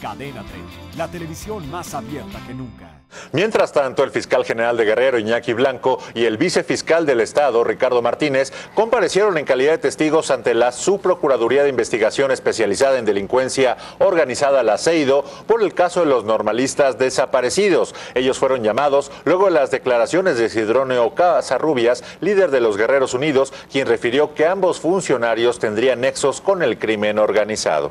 Cadena 30, la televisión más abierta que nunca. Mientras tanto, el fiscal general de Guerrero, Iñaki Blanco, y el vicefiscal del Estado, Ricardo Martínez, comparecieron en calidad de testigos ante la Subprocuraduría de Investigación Especializada en Delincuencia Organizada, la CEIDO, por el caso de los normalistas desaparecidos. Ellos fueron llamados luego de las declaraciones de Cidroneo Casarrubias, líder de los Guerreros Unidos, quien refirió que ambos funcionarios tendrían nexos con el crimen organizado.